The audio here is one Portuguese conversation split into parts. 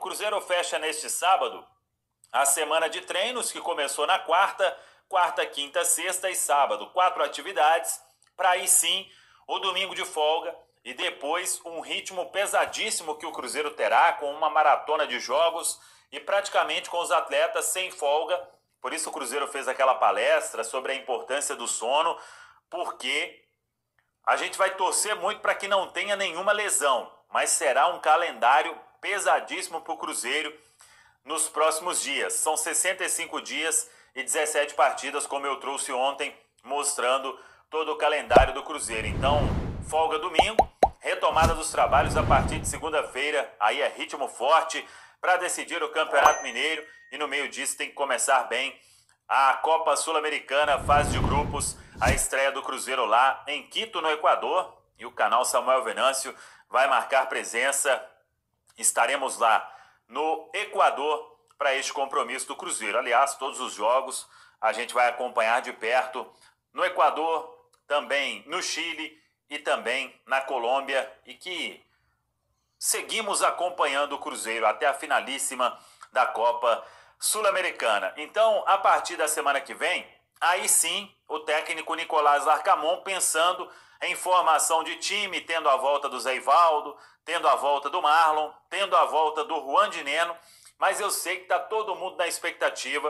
Cruzeiro fecha neste sábado a semana de treinos que começou na quarta, quarta, quinta, sexta e sábado. Quatro atividades para aí sim o domingo de folga e depois um ritmo pesadíssimo que o Cruzeiro terá com uma maratona de jogos e praticamente com os atletas sem folga. Por isso o Cruzeiro fez aquela palestra sobre a importância do sono, porque a gente vai torcer muito para que não tenha nenhuma lesão, mas será um calendário pesadíssimo para o Cruzeiro nos próximos dias. São 65 dias e 17 partidas, como eu trouxe ontem, mostrando todo o calendário do Cruzeiro. Então, folga domingo, retomada dos trabalhos a partir de segunda-feira, aí é ritmo forte para decidir o Campeonato Mineiro e no meio disso tem que começar bem a Copa Sul-Americana, fase de grupos, a estreia do Cruzeiro lá em Quito, no Equador, e o canal Samuel Venâncio vai marcar presença Estaremos lá no Equador para este compromisso do Cruzeiro. Aliás, todos os jogos a gente vai acompanhar de perto no Equador, também no Chile e também na Colômbia e que seguimos acompanhando o Cruzeiro até a finalíssima da Copa Sul-Americana. Então, a partir da semana que vem, aí sim, o técnico Nicolás Arcamon pensando em formação de time, tendo a volta do Zé Ivaldo, tendo a volta do Marlon, tendo a volta do Juan de Neno, mas eu sei que está todo mundo na expectativa,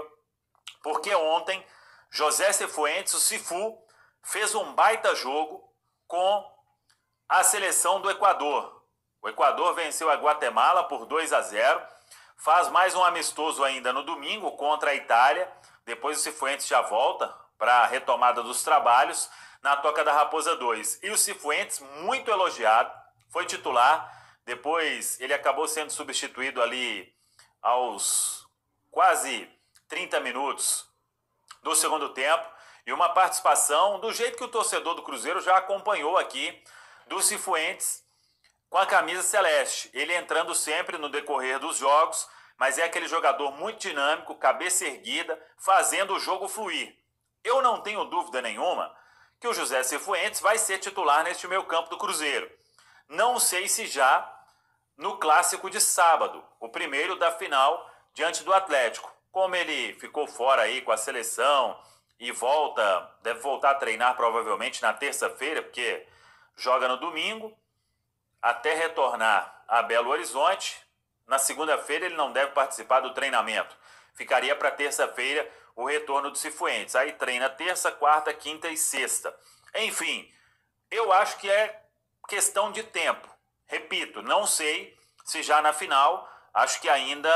porque ontem José Cefuentes, o Cifu, fez um baita jogo com a seleção do Equador. O Equador venceu a Guatemala por 2 a 0, faz mais um amistoso ainda no domingo contra a Itália, depois o Cifuentes já volta para a retomada dos trabalhos na Toca da Raposa 2. E o Cifuentes, muito elogiado, foi titular, depois ele acabou sendo substituído ali aos quase 30 minutos do segundo tempo e uma participação do jeito que o torcedor do Cruzeiro já acompanhou aqui do Cifuentes com a camisa celeste. Ele entrando sempre no decorrer dos jogos, mas é aquele jogador muito dinâmico, cabeça erguida, fazendo o jogo fluir. Eu não tenho dúvida nenhuma que o José Cifuentes vai ser titular neste meio campo do Cruzeiro. Não sei se já no clássico de sábado, o primeiro da final diante do Atlético. Como ele ficou fora aí com a seleção e volta, deve voltar a treinar provavelmente na terça-feira, porque joga no domingo, até retornar a Belo Horizonte. Na segunda-feira ele não deve participar do treinamento. Ficaria para terça-feira o retorno do Cifuentes. Aí treina terça, quarta, quinta e sexta. Enfim, eu acho que é Questão de tempo. Repito, não sei se já na final, acho que ainda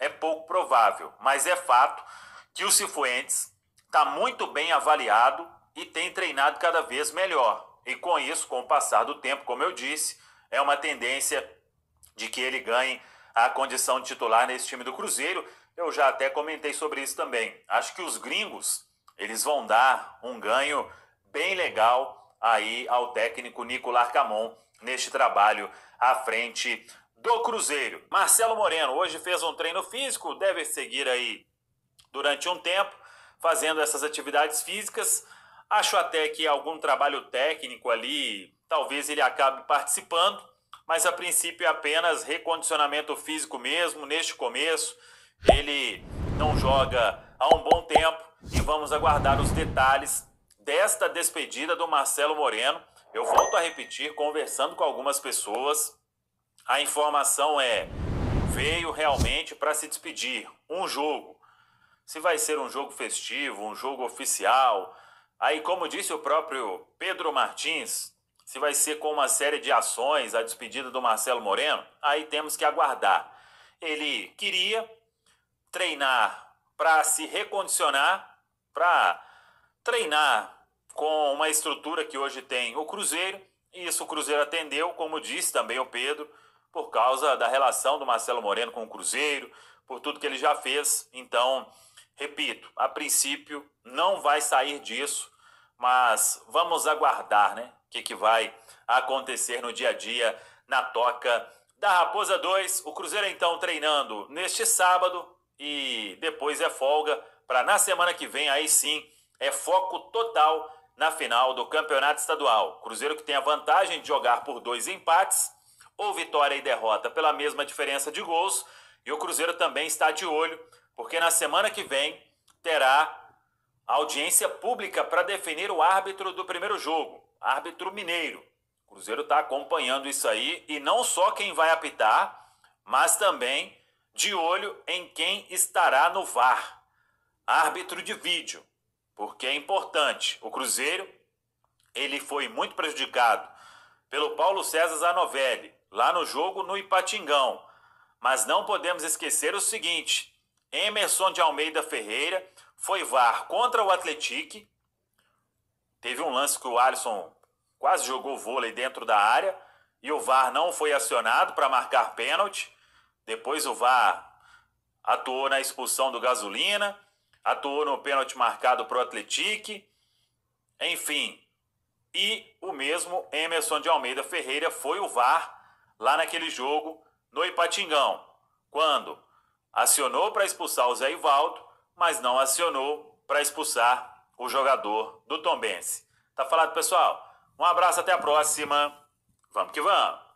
é pouco provável, mas é fato que o Cifuentes está muito bem avaliado e tem treinado cada vez melhor. E com isso, com o passar do tempo, como eu disse, é uma tendência de que ele ganhe a condição de titular nesse time do Cruzeiro. Eu já até comentei sobre isso também. Acho que os gringos, eles vão dar um ganho bem legal aí ao técnico Nicolás Camon neste trabalho à frente do Cruzeiro. Marcelo Moreno hoje fez um treino físico, deve seguir aí durante um tempo fazendo essas atividades físicas. Acho até que algum trabalho técnico ali, talvez ele acabe participando, mas a princípio é apenas recondicionamento físico mesmo neste começo. Ele não joga há um bom tempo e vamos aguardar os detalhes desta despedida do Marcelo Moreno. Eu volto a repetir, conversando com algumas pessoas, a informação é: veio realmente para se despedir. Um jogo. Se vai ser um jogo festivo, um jogo oficial. Aí, como disse o próprio Pedro Martins, se vai ser com uma série de ações a despedida do Marcelo Moreno, aí temos que aguardar. Ele queria treinar para se recondicionar, para treinar com uma estrutura que hoje tem o Cruzeiro, e isso o Cruzeiro atendeu, como disse também o Pedro, por causa da relação do Marcelo Moreno com o Cruzeiro, por tudo que ele já fez. Então, repito, a princípio não vai sair disso, mas vamos aguardar, né? O que, que vai acontecer no dia a dia na toca da Raposa 2. O Cruzeiro então treinando neste sábado e depois é folga para na semana que vem aí sim é foco total na final do Campeonato Estadual. Cruzeiro que tem a vantagem de jogar por dois empates, ou vitória e derrota pela mesma diferença de gols, e o Cruzeiro também está de olho, porque na semana que vem terá audiência pública para definir o árbitro do primeiro jogo, árbitro mineiro. O Cruzeiro está acompanhando isso aí e não só quem vai apitar, mas também de olho em quem estará no VAR, árbitro de vídeo porque é importante. O Cruzeiro ele foi muito prejudicado pelo Paulo César Zanovelli lá no jogo no Ipatingão, mas não podemos esquecer o seguinte: Emerson de Almeida Ferreira foi VAR contra o Atletique. Teve um lance que o Alisson quase jogou vôlei dentro da área e o VAR não foi acionado para marcar pênalti. Depois o VAR atuou na expulsão do Gasolina atuou no pênalti marcado para o Atletique, enfim. E o mesmo Emerson de Almeida Ferreira foi o VAR lá naquele jogo no Ipatingão, quando acionou para expulsar o Zé Ivaldo, mas não acionou para expulsar o jogador do Tombense. Tá falado, pessoal? Um abraço, até a próxima. Vamos que vamos!